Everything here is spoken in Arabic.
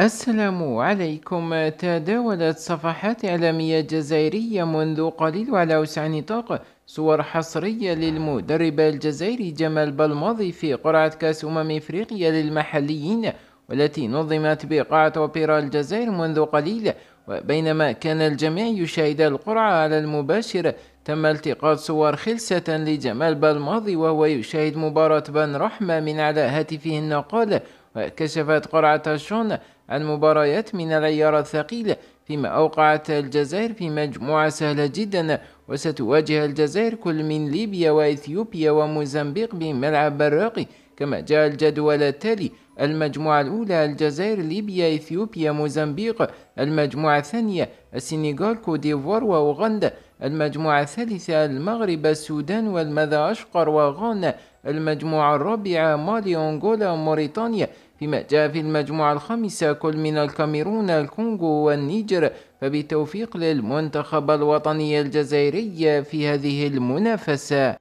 السلام عليكم تداولت صفحات إعلامية جزائرية منذ قليل على أوسع نطاق صور حصرية للمدرب الجزائري جمال بلماضي في قرعة كأس أمم إفريقيا للمحليين والتي نظمت بقاعة أوبرا الجزائر منذ قليل وبينما كان الجميع يشاهد القرعة على المباشر تم التقاط صور خلسة لجمال بلماضي وهو يشاهد مباراة بن رحمة من على هاتفه النقال وكشفت قرعة الشون المباريات من العيار الثقيل فيما أوقعت الجزائر في مجموعة سهلة جدا وستواجه الجزائر كل من ليبيا وإثيوبيا وموزمبيق بملعب براقي كما جاء الجدول التالي المجموعة الأولى الجزائر ليبيا إثيوبيا موزمبيق المجموعة الثانية السنغال كوديفوار وأوغندا المجموعة الثالثة المغرب السودان أشقر وغانا المجموعة الرابعة مالي أنغولا موريتانيا فيما جاء في المجموعة الخامسة كل من الكاميرون الكونغو والنيجر فبالتوفيق للمنتخب الوطني الجزائري في هذه المنافسة